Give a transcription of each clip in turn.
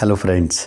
hello friends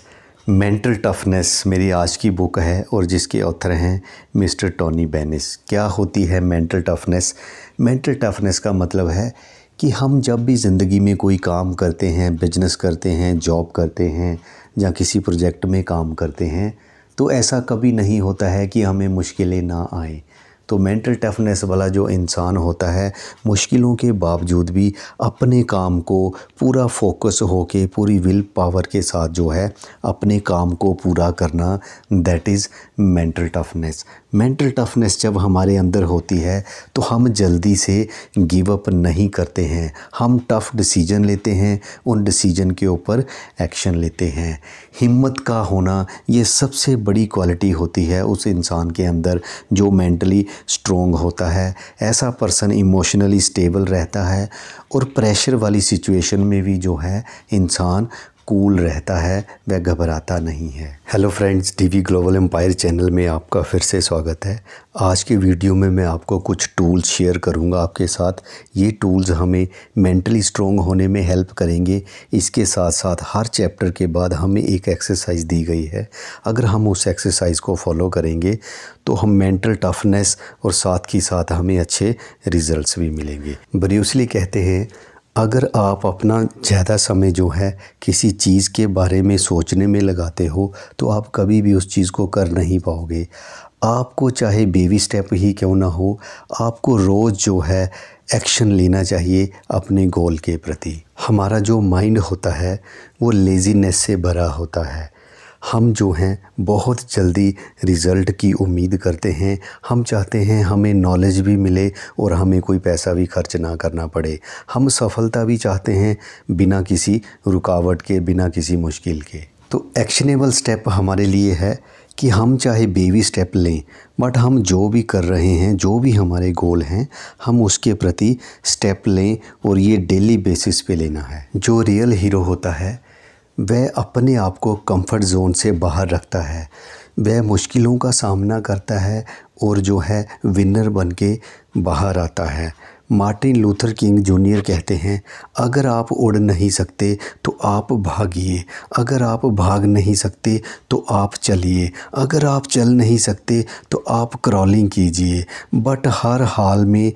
mental toughness मेरी आज की बुक है और जिसके ऑथर हैं मिस्टर टॉनी बेनिस क्या होती है मेंटल टफनेस मेंटल टफनेस का मतलब है कि हम जब भी ज़िंदगी में कोई काम करते हैं बिजनेस करते हैं जॉब करते हैं या किसी प्रोजेक्ट में काम करते हैं तो ऐसा कभी नहीं होता है कि हमें मुश्किलें ना आएँ तो मेंटल टफनेस वाला जो इंसान होता है मुश्किलों के बावजूद भी अपने काम को पूरा फोकस हो के पूरी विल पावर के साथ जो है अपने काम को पूरा करना that is mental toughness mental toughness जब हमारे अंदर होती है तो हम जल्दी से गिव अप नहीं करते हैं हम टफ़ डिसीजन लेते हैं उन डिसीजन के ऊपर एक्शन लेते हैं हिम्मत का होना ये सबसे बड़ी क्वालिटी होती है उस इंसान के अंदर जो मेंटली स्ट्रोंग होता है ऐसा पर्सन इमोशनली स्टेबल रहता है और प्रेशर वाली सिचुएशन में भी जो है इंसान कूल रहता है वह घबराता नहीं है hello friends TV global empire channel में आपका फिर से स्वागत है आज के वीडियो में मैं आपको कुछ टूल्स शेयर करूंगा आपके साथ ये टूल्स हमें मेंटली स्ट्रोंग होने में हेल्प करेंगे इसके साथ साथ हर चैप्टर के बाद हमें एक एक्सरसाइज दी गई है अगर हम उस एक्सरसाइज को फॉलो करेंगे तो हम मेंटल टफनेस और साथ ही साथ हमें अच्छे रिज़ल्ट भी मिलेंगे ब्रूसली कहते हैं अगर आप अपना ज़्यादा समय जो है किसी चीज़ के बारे में सोचने में लगाते हो तो आप कभी भी उस चीज़ को कर नहीं पाओगे आपको चाहे बेबी स्टेप ही क्यों ना हो आपको रोज़ जो है एक्शन लेना चाहिए अपने गोल के प्रति हमारा जो माइंड होता है वो लेज़ीनेस से भरा होता है हम जो हैं बहुत जल्दी रिज़ल्ट की उम्मीद करते हैं हम चाहते हैं हमें नॉलेज भी मिले और हमें कोई पैसा भी खर्च ना करना पड़े हम सफलता भी चाहते हैं बिना किसी रुकावट के बिना किसी मुश्किल के तो एक्शनेबल स्टेप हमारे लिए है कि हम चाहे बेबी स्टेप लें बट हम जो भी कर रहे हैं जो भी हमारे गोल हैं हम उसके प्रति स्टेप लें और ये डेली बेसिस पे लेना है जो रियल हीरो होता है वह अपने आप को कंफर्ट जोन से बाहर रखता है वह मुश्किलों का सामना करता है और जो है विनर बन के बाहर आता है मार्टिन लूथर किंग जूनियर कहते हैं अगर आप उड़ नहीं सकते तो आप भागिए अगर आप भाग नहीं सकते तो आप चलिए अगर आप चल नहीं सकते तो आप क्रॉलिंग कीजिए बट हर हाल में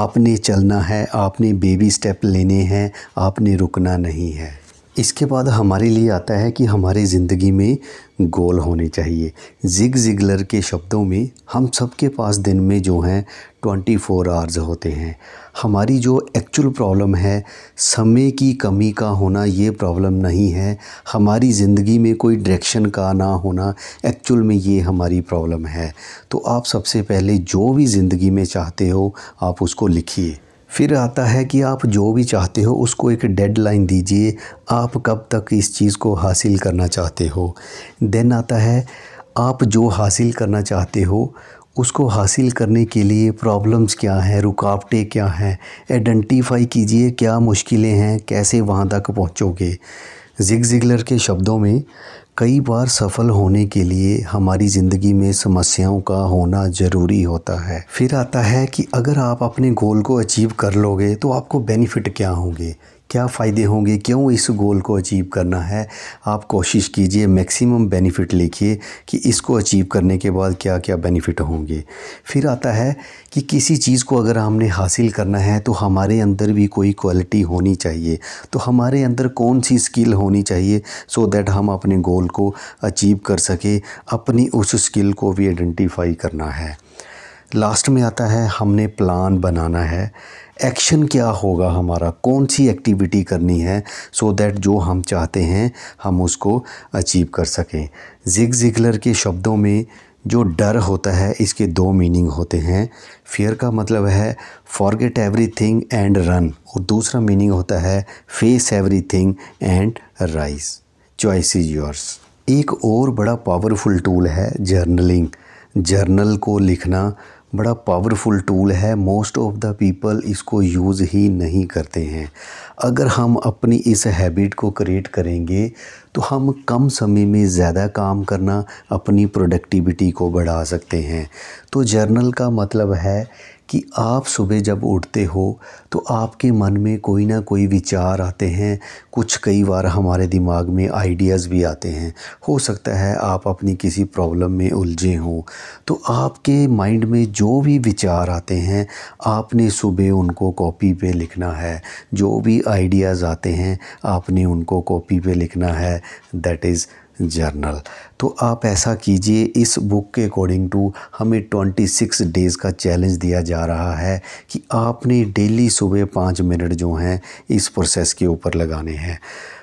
आपने चलना है आपने बेबी स्टेप लेने हैं आपने रुकना नहीं है इसके बाद हमारे लिए आता है कि हमारी ज़िंदगी में गोल होने चाहिए जिग जिगलर के शब्दों में हम सब के पास दिन में जो हैं 24 फोर आवर्स होते हैं हमारी जो एक्चुअल प्रॉब्लम है समय की कमी का होना ये प्रॉब्लम नहीं है हमारी ज़िंदगी में कोई डायरेक्शन का ना होना एक्चुअल में ये हमारी प्रॉब्लम है तो आप सबसे पहले जो भी ज़िंदगी में चाहते हो आप उसको लिखिए फिर आता है कि आप जो भी चाहते हो उसको एक डेडलाइन दीजिए आप कब तक इस चीज़ को हासिल करना चाहते हो देन आता है आप जो हासिल करना चाहते हो उसको हासिल करने के लिए प्रॉब्लम्स क्या हैं रुकावटें क्या हैं आइडेंटिफाई कीजिए क्या मुश्किलें हैं कैसे वहाँ तक पहुँचोगे जिग जिगलर के शब्दों में कई बार सफल होने के लिए हमारी ज़िंदगी में समस्याओं का होना ज़रूरी होता है फिर आता है कि अगर आप अपने गोल को अचीव कर लोगे तो आपको बेनिफिट क्या होंगे क्या फ़ायदे होंगे क्यों इस गोल को अचीव करना है आप कोशिश कीजिए मैक्सिमम बेनिफिट लिखिए कि इसको अचीव करने के बाद क्या क्या बेनिफिट होंगे फिर आता है कि किसी चीज़ को अगर हमने हासिल करना है तो हमारे अंदर भी कोई क्वालिटी होनी चाहिए तो हमारे अंदर कौन सी स्किल होनी चाहिए सो so दैट हम अपने गोल को अचीव कर सके अपनी उस स्किल को भी आइडेंटिफाई करना है लास्ट में आता है हमने प्लान बनाना है एक्शन क्या होगा हमारा कौन सी एक्टिविटी करनी है सो so दैट जो हम चाहते हैं हम उसको अचीव कर सकें जिग जिगलर के शब्दों में जो डर होता है इसके दो मीनिंग होते हैं फियर का मतलब है forget everything and run और दूसरा मीनिंग होता है face everything and rise choice is yours एक और बड़ा पावरफुल टूल है जर्नलिंग जर्नल को लिखना बड़ा पावरफुल टूल है मोस्ट ऑफ द पीपल इसको यूज़ ही नहीं करते हैं अगर हम अपनी इस हैबिट को क्रिएट करेंगे तो हम कम समय में ज़्यादा काम करना अपनी प्रोडक्टिविटी को बढ़ा सकते हैं तो जर्नल का मतलब है कि आप सुबह जब उठते हो तो आपके मन में कोई ना कोई विचार आते हैं कुछ कई बार हमारे दिमाग में आइडियाज़ भी आते हैं हो सकता है आप अपनी किसी प्रॉब्लम में उलझे हों तो आपके माइंड में जो भी विचार आते हैं आपने सुबह उनको कॉपी पे लिखना है जो भी आइडियाज़ आते हैं आपने उनको कॉपी पे लिखना है दैट इज़ जर्नल तो आप ऐसा कीजिए इस बुक के अकॉर्डिंग टू हमें 26 डेज़ का चैलेंज दिया जा रहा है कि आपने डेली सुबह पाँच मिनट जो हैं इस प्रोसेस के ऊपर लगाने हैं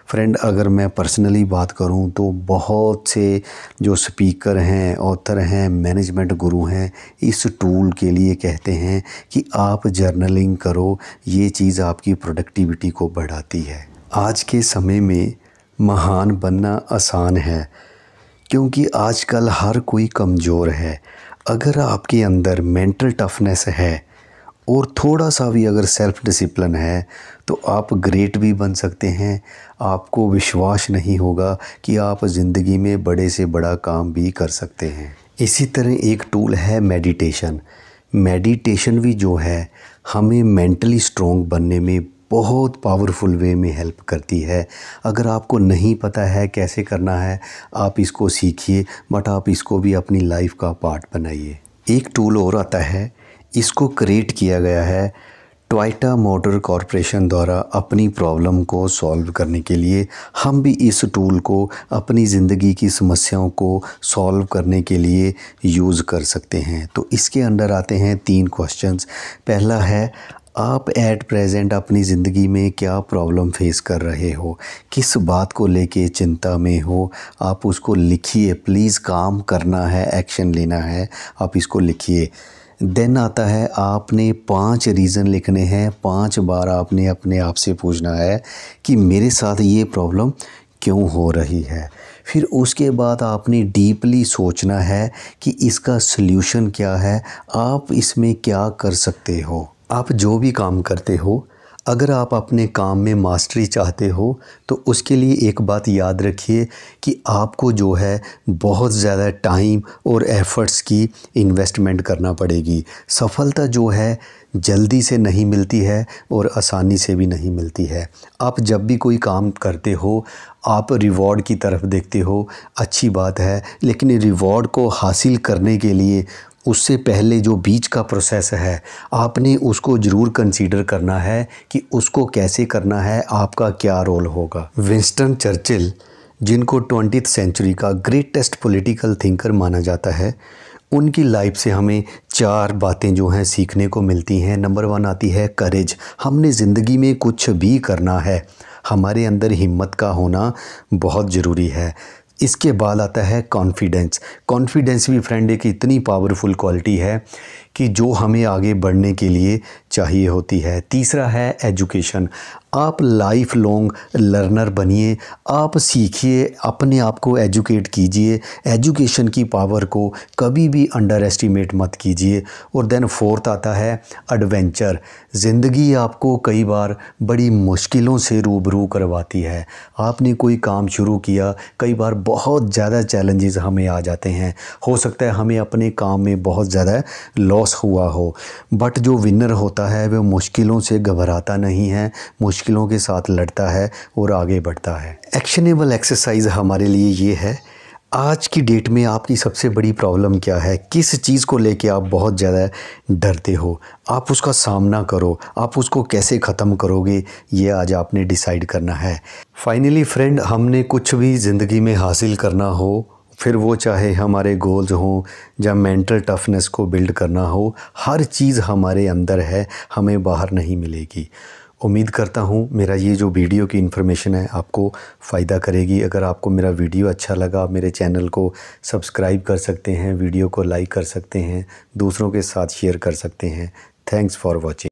फ्रेंड अगर मैं पर्सनली बात करूं तो बहुत से जो स्पीकर हैं ऑथर हैं मैनेजमेंट गुरु हैं इस टूल के लिए कहते हैं कि आप जर्नलिंग करो ये चीज़ आपकी प्रोडक्टिविटी को बढ़ाती है आज के समय में महान बनना आसान है क्योंकि आजकल हर कोई कमज़ोर है अगर आपके अंदर मेंटल टफनेस है और थोड़ा सा भी अगर सेल्फ़ डिसिप्लिन है तो आप ग्रेट भी बन सकते हैं आपको विश्वास नहीं होगा कि आप ज़िंदगी में बड़े से बड़ा काम भी कर सकते हैं इसी तरह एक टूल है मेडिटेशन मेडिटेशन भी जो है हमें मेंटली स्ट्रोंग बनने में बहुत पावरफुल वे में हेल्प करती है अगर आपको नहीं पता है कैसे करना है आप इसको सीखिए बट आप इसको भी अपनी लाइफ का पार्ट बनाइए एक टूल और आता है इसको क्रिएट किया गया है टोयटा मोटर कॉरपोरेशन द्वारा अपनी प्रॉब्लम को सॉल्व करने के लिए हम भी इस टूल को अपनी ज़िंदगी की समस्याओं को सॉल्व करने के लिए यूज़ कर सकते हैं तो इसके अंडर आते हैं तीन क्वेश्चंस पहला है आप एट प्रेजेंट अपनी ज़िंदगी में क्या प्रॉब्लम फेस कर रहे हो किस बात को लेके चिंता में हो आप उसको लिखिए प्लीज़ काम करना है एक्शन लेना है आप इसको लिखिए देन आता है आपने पांच रीज़न लिखने हैं पांच बार आपने अपने आप से पूछना है कि मेरे साथ ये प्रॉब्लम क्यों हो रही है फिर उसके बाद आपने डीपली सोचना है कि इसका सल्यूशन क्या है आप इसमें क्या कर सकते हो आप जो भी काम करते हो अगर आप अपने काम में मास्टरी चाहते हो तो उसके लिए एक बात याद रखिए कि आपको जो है बहुत ज़्यादा टाइम और एफ़र्ट्स की इन्वेस्टमेंट करना पड़ेगी सफलता जो है जल्दी से नहीं मिलती है और आसानी से भी नहीं मिलती है आप जब भी कोई काम करते हो आप रिवॉर्ड की तरफ देखते हो अच्छी बात है लेकिन रिवॉर्ड को हासिल करने के लिए उससे पहले जो बीच का प्रोसेस है आपने उसको ज़रूर कंसीडर करना है कि उसको कैसे करना है आपका क्या रोल होगा विंस्टन चर्चिल जिनको ट्वेंटी सेंचुरी का ग्रेटेस्ट पॉलिटिकल थिंकर माना जाता है उनकी लाइफ से हमें चार बातें जो हैं सीखने को मिलती हैं नंबर वन आती है करेज हमने ज़िंदगी में कुछ भी करना है हमारे अंदर हिम्मत का होना बहुत ज़रूरी है इसके बाद आता है कॉन्फिडेंस कॉन्फिडेंस भी फ्रेंड एक इतनी पावरफुल क्वालिटी है कि जो हमें आगे बढ़ने के लिए चाहिए होती है तीसरा है एजुकेशन आप लाइफ लॉन्ग लर्नर बनिए आप सीखिए अपने आप को एजुकेट कीजिए एजुकेशन की पावर को कभी भी अंडर एस्टिमेट मत कीजिए और देन फोर्थ आता है एडवेंचर ज़िंदगी आपको कई बार बड़ी मुश्किलों से रूबरू करवाती है आपने कोई काम शुरू किया कई बार बहुत ज़्यादा चैलेंजेस हमें आ जाते हैं हो सकता है हमें अपने काम में बहुत ज़्यादा लॉस लॉस हुआ हो बट जो विनर होता है वह मुश्किलों से घबराता नहीं है मुश्किलों के साथ लड़ता है और आगे बढ़ता है एक्शनेबल एक्सरसाइज हमारे लिए ये है आज की डेट में आपकी सबसे बड़ी प्रॉब्लम क्या है किस चीज़ को लेके आप बहुत ज़्यादा डरते हो आप उसका सामना करो आप उसको कैसे ख़त्म करोगे ये आज आपने डिसाइड करना है फाइनली फ्रेंड हमने कुछ भी ज़िंदगी में हासिल करना हो फिर वो चाहे हमारे गोल्स हों या मेंटल टफनेस को बिल्ड करना हो हर चीज़ हमारे अंदर है हमें बाहर नहीं मिलेगी उम्मीद करता हूँ मेरा ये जो वीडियो की इन्फॉर्मेशन है आपको फ़ायदा करेगी अगर आपको मेरा वीडियो अच्छा लगा आप मेरे चैनल को सब्सक्राइब कर सकते हैं वीडियो को लाइक कर सकते हैं दूसरों के साथ शेयर कर सकते हैं थैंक्स फॉर वॉचिंग